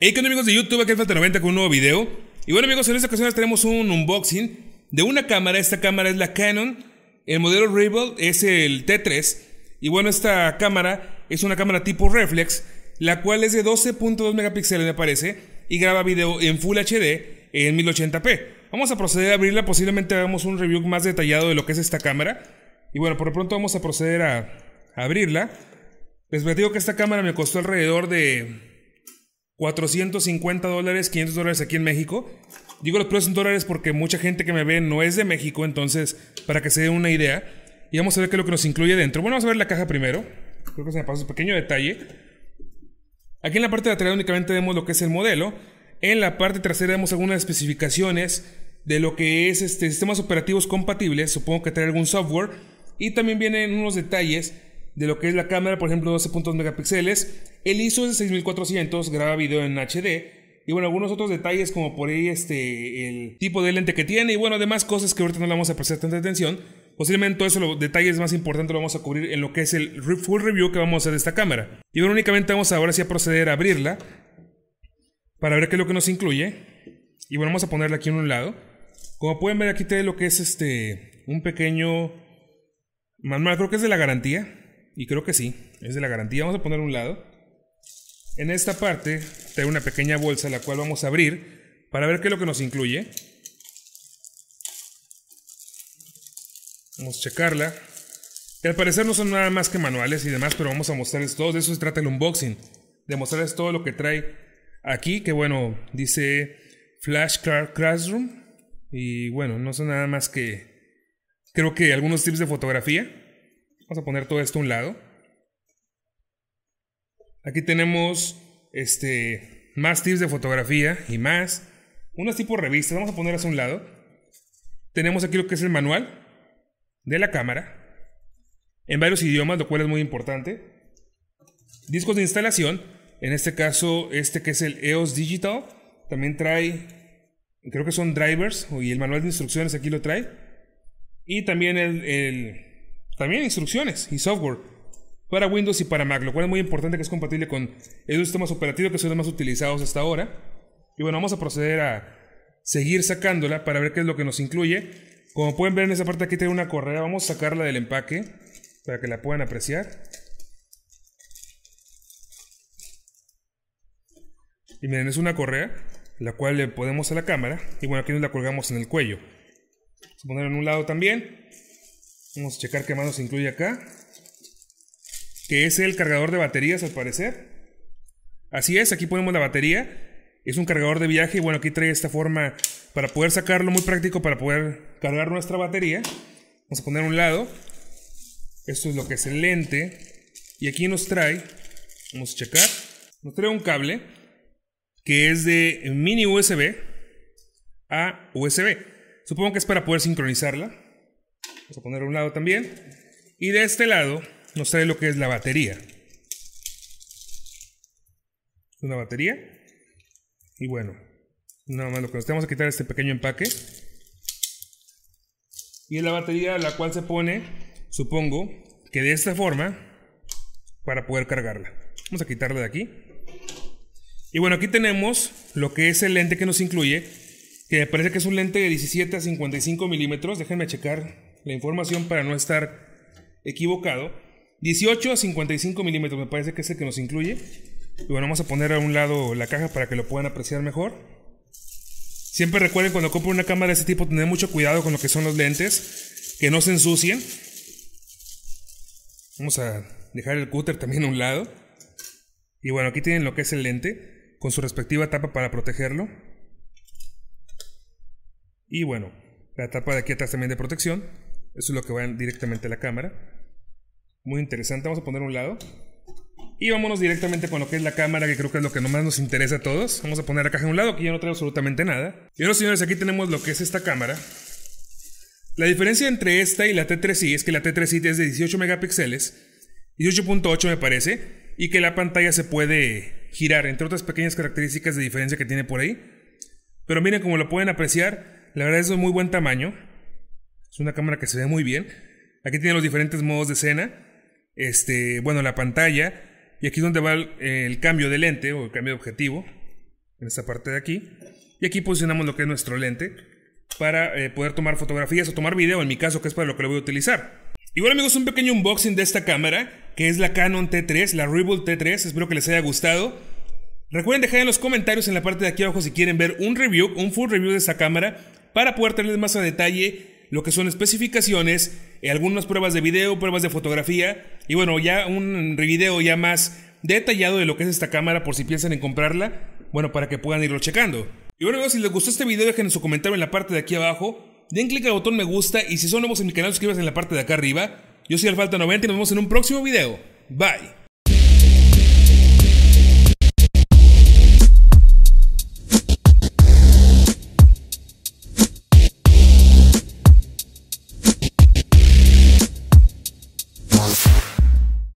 Hey, ¿qué amigos de YouTube? Aquí Falta90 con un nuevo video. Y bueno amigos, en esta ocasión les tenemos un unboxing de una cámara. Esta cámara es la Canon. El modelo Rebel es el T3. Y bueno, esta cámara es una cámara tipo reflex, la cual es de 12.2 megapíxeles me parece, y graba video en Full HD en 1080p. Vamos a proceder a abrirla, posiblemente hagamos un review más detallado de lo que es esta cámara. Y bueno, por lo pronto vamos a proceder a, abrirla. Les digo que esta cámara me costó alrededor de 450 dólares, 500 dólares aquí en México. Digo los precios en dólares porque mucha gente que me ve no es de México, entonces para que se den una idea. Y vamos a ver qué es lo que nos incluye dentro. Bueno, vamos a ver la caja primero. Creo que se me pasó un pequeño detalle. Aquí en la parte de atrás únicamente vemos lo que es el modelo. En la parte trasera vemos algunas especificaciones de lo que es este, sistemas operativos compatibles. Supongo que trae algún software y también vienen unos detalles de lo que es la cámara, por ejemplo 12.2 megapíxeles. El ISO es de 6400, graba video en HD. Y bueno, algunos otros detalles como por ahí este, el tipo de lente que tiene y bueno, además cosas que ahorita no le vamos a prestar tanta atención. Posiblemente todos los detalles más importantes lo vamos a cubrir en lo que es el full review que vamos a hacer de esta cámara. Y bueno, únicamente vamos ahora sí a proceder a abrirla para ver qué es lo que nos incluye. Y bueno, vamos a ponerla aquí en un lado. Como pueden ver aquí tiene lo que es este un pequeño más creo que es de la garantía. Y creo que sí, es de la garantía. Vamos a poner un lado. En esta parte trae una pequeña bolsa la cual vamos a abrir para ver qué es lo que nos incluye. Vamos a checarla. al parecer no son nada más que manuales y demás, pero vamos a mostrarles todo. De eso se trata el unboxing. De mostrarles todo lo que trae aquí. Que bueno, dice Flashcard Classroom. Y bueno, no son nada más que Creo que algunos tips de fotografía. Vamos a poner todo esto a un lado. Aquí tenemos este, más tips de fotografía y más. unos tipos revistas. Vamos a ponerlas a un lado. Tenemos aquí lo que es el manual de la cámara. En varios idiomas, lo cual es muy importante. Discos de instalación. En este caso, este que es el EOS Digital. También trae, creo que son drivers y el manual de instrucciones aquí lo trae y también, el, también instrucciones y software para Windows y para Mac, lo cual es muy importante que es compatible con el sistemas operativos que son los más utilizados hasta ahora. Y bueno, vamos a proceder a seguir sacándola para ver qué es lo que nos incluye. Como pueden ver en esa parte aquí tiene una correa, vamos a sacarla del empaque para que la puedan apreciar. Y miren, es una correa, la cual le ponemos a la cámara y bueno, aquí nos la colgamos en el cuello. Vamos a poner en un lado también. Vamos a checar qué más nos incluye acá. Que es el cargador de baterías al parecer. Así es, aquí ponemos la batería. Es un cargador de viaje y bueno, aquí trae esta forma para poder sacarlo, muy práctico para poder cargar nuestra batería. Vamos a poner a un lado. Esto es lo que es el lente. Y aquí nos trae, vamos a checar, nos trae un cable que es de mini USB a USB. Supongo que es para poder sincronizarla. Vamos a poner a un lado también. Y de este lado nos trae lo que es la batería. Una batería. Y bueno, nada más lo que nos tenemos que quitar este pequeño empaque. Y es la batería a la cual se pone, supongo, que de esta forma para poder cargarla. Vamos a quitarla de aquí. Y bueno, aquí tenemos lo que es el lente que nos incluye que parece que es un lente de 17 a 55 milímetros. Déjenme checar la información para no estar equivocado. 18 a 55 milímetros, me parece que es el que nos incluye. Y bueno, vamos a poner a un lado la caja para que lo puedan apreciar mejor. Siempre recuerden cuando compren una cámara de este tipo tener mucho cuidado con lo que son los lentes, que no se ensucien. Vamos a dejar el cúter también a un lado. Y bueno, aquí tienen lo que es el lente, con su respectiva tapa para protegerlo. Y bueno, la tapa de aquí atrás también de protección. Eso es lo que va directamente a la cámara. Muy interesante, vamos a poner un lado. Y vámonos directamente con lo que es la cámara, que creo que es lo que más nos interesa a todos. Vamos a poner la caja a un lado, que ya no trae absolutamente nada. Y bueno señores, aquí tenemos lo que es esta cámara. La diferencia entre esta y la T3i es que la T3i es de 18 megapíxeles, 18.8 me parece, y que la pantalla se puede girar, entre otras pequeñas características de diferencia que tiene por ahí. Pero miren como lo pueden apreciar, la verdad es de muy buen tamaño. Es una cámara que se ve muy bien. Aquí tiene los diferentes modos de escena. Este, bueno, la pantalla. Y aquí es donde va el, cambio de lente o el cambio de objetivo. En esta parte de aquí. Y aquí posicionamos lo que es nuestro lente para eh, poder tomar fotografías o tomar video, en mi caso, que es para lo que lo voy a utilizar. Y bueno amigos, un pequeño unboxing de esta cámara, que es la Canon T3, la Rebel T3, espero que les haya gustado. Recuerden dejar en los comentarios en la parte de aquí abajo si quieren ver un review, un full review de esta cámara para poder tener más a detalle lo que son especificaciones, eh, algunas pruebas de video, pruebas de fotografía y bueno, ya un video ya más detallado de lo que es esta cámara por si piensan en comprarla, bueno, para que puedan irlo checando. Y bueno, si les gustó este video, dejen su comentario en la parte de aquí abajo, den clic al botón me gusta y si son nuevos en mi canal, suscríbanse en la parte de acá arriba. Yo soy Alfalta90 y nos vemos en un próximo video. Bye.